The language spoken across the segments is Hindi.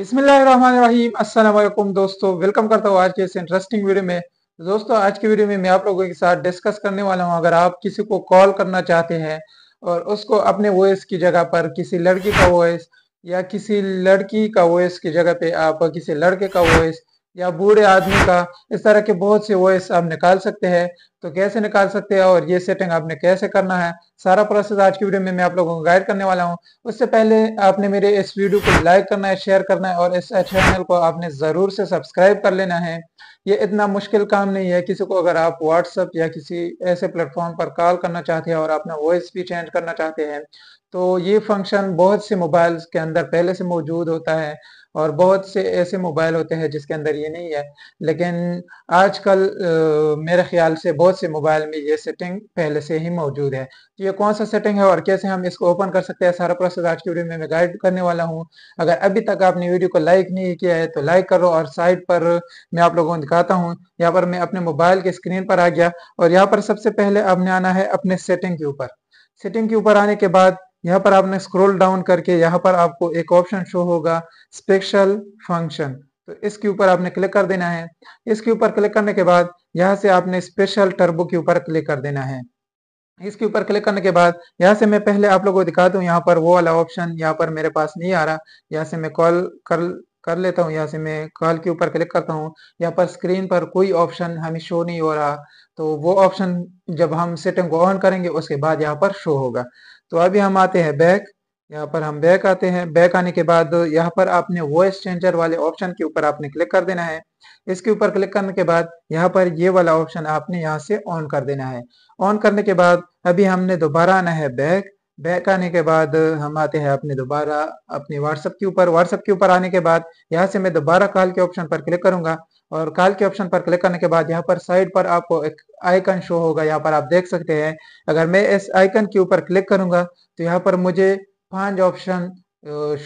बिसमीम असलम दोस्तों वेलकम करता हूँ आज के इस इंटरेस्टिंग वीडियो में दोस्तों आज की वीडियो में मैं आप लोगों के साथ डिस्कस करने वाला हूँ अगर आप किसी को कॉल करना चाहते हैं और उसको अपने वॉइस की जगह पर किसी लड़की का वॉइस या किसी लड़की का वॉइस की जगह पे आप किसी लड़के का वॉइस या बूढ़े आदमी का इस तरह के बहुत से वॉइस आप निकाल सकते हैं तो कैसे निकाल सकते हैं और ये सेटिंग आपने कैसे करना है सारा प्रोसेस आज की वीडियो में मैं आप लोगों को गाइड करने वाला हूँ उससे पहले आपने मेरे इस वीडियो को लाइक करना है शेयर करना है और इस चैनल को आपने ज़रूर से सब्सक्राइब कर लेना है ये इतना मुश्किल काम नहीं है किसी को अगर आप व्हाट्सअप या किसी ऐसे प्लेटफॉर्म पर कॉल करना चाहते हैं और अपना वॉइस भी चेंज करना चाहते हैं तो ये फंक्शन बहुत से मोबाइल के अंदर पहले से मौजूद होता है और बहुत से ऐसे मोबाइल होते हैं जिसके अंदर ये नहीं है लेकिन आजकल मेरे ख्याल से बहुत से मोबाइल में ये सेटिंग पहले से ही मौजूद है तो ये कौन सा सेटिंग है और कैसे हम इसको ओपन कर सकते हैं सारा प्रोसेस आज की वीडियो में मैं गाइड करने वाला हूँ अगर अभी तक आपने वीडियो को लाइक नहीं किया है तो लाइक करो और साइड पर मैं आप लोगों को दिखाता हूँ यहाँ पर मैं अपने मोबाइल के स्क्रीन पर आ गया और यहाँ पर सबसे पहले आपने आना है अपने सेटिंग के ऊपर सेटिंग के ऊपर आने के बाद यहाँ पर आपने स्क्रोल डाउन करके यहाँ पर आपको एक ऑप्शन शो होगा स्पेशल फंक्शन तो इसके ऊपर आपने क्लिक कर देना है इसके ऊपर क्लिक करने के बाद यहाँ से आपने स्पेशल टर्बो के ऊपर क्लिक कर देना है इसके ऊपर क्लिक करने के बाद यहाँ से मैं पहले आप लोगों को दिखा दूँ यहाँ पर वो वाला ऑप्शन यहाँ पर मेरे पास नहीं आ रहा यहाँ से मैं कॉल कर कर लेता हूँ यहाँ से मैं कॉल के ऊपर क्लिक करता हूँ यहाँ पर स्क्रीन पर कोई ऑप्शन हमें शो नहीं हो रहा तो वो ऑप्शन जब हम सेटिंग को ऑन करेंगे उसके बाद यहाँ पर शो होगा तो अभी हम आते हैं बैक यहाँ पर हम बैक आते हैं बैक आने के बाद यहाँ पर आपने वॉइस चेंजर वाले ऑप्शन के ऊपर आपने क्लिक कर देना है इसके ऊपर क्लिक करने के बाद यहाँ पर ये वाला ऑप्शन आपने यहाँ से ऑन कर देना है ऑन करने के बाद अभी हमने दोबारा आना है बैक बैक आने के बाद हम आते हैं अपने दोबारा अपने व्हाट्सएप के ऊपर व्हाट्सएप के ऊपर आने के बाद यहाँ से मैं दोबारा कॉल के ऑप्शन पर क्लिक करूंगा और कॉल के ऑप्शन पर क्लिक करने के बाद यहाँ पर साइड पर आपको एक आइकन शो होगा यहाँ पर आप देख सकते हैं अगर मैं इस आइकन के ऊपर क्लिक करूंगा तो यहाँ पर मुझे पांच ऑप्शन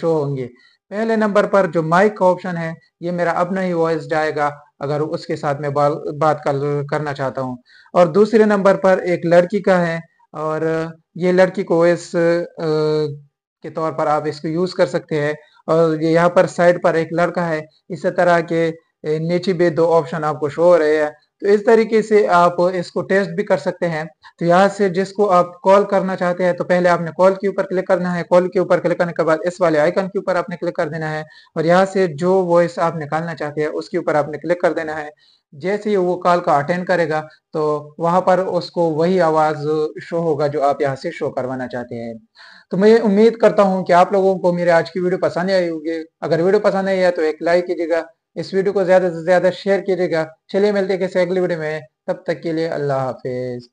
शो होंगे पहले नंबर पर जो माइक का ऑप्शन है ये मेरा अपना ही वॉइस जाएगा अगर उसके साथ मैं बात कर, करना चाहता हूँ और दूसरे नंबर पर एक लड़की का है और ये लड़की को एस के तौर पर आप इसको यूज कर सकते हैं और यहाँ पर साइड पर एक लड़का है इस तरह के नीचे भी दो ऑप्शन आपको शो हो रहे हैं तो इस तरीके से आप इसको टेस्ट भी कर सकते हैं तो यहाँ से जिसको आप कॉल करना चाहते हैं तो पहले आपने कॉल के ऊपर क्लिक करना है कॉल के ऊपर क्लिक करने के बाद इस वाले आइकन के ऊपर आपने क्लिक कर देना है और यहाँ से जो वॉइस आप निकालना चाहते हैं उसके ऊपर आपने क्लिक कर देना है जैसे ही वो कॉल का अटेंड करेगा तो वहां पर उसको वही आवाज शो होगा जो आप यहाँ से शो करवाना चाहते हैं तो मैं उम्मीद करता हूँ कि आप लोगों को मेरे आज की वीडियो पसंद आई होगी अगर वीडियो पसंद आई है तो एक लाइक कीजिएगा इस वीडियो को ज्यादा से ज्यादा शेयर कीजिएगा चलिए मिलते किसी अगली वीडियो में तब तक के लिए अल्लाह हाफिज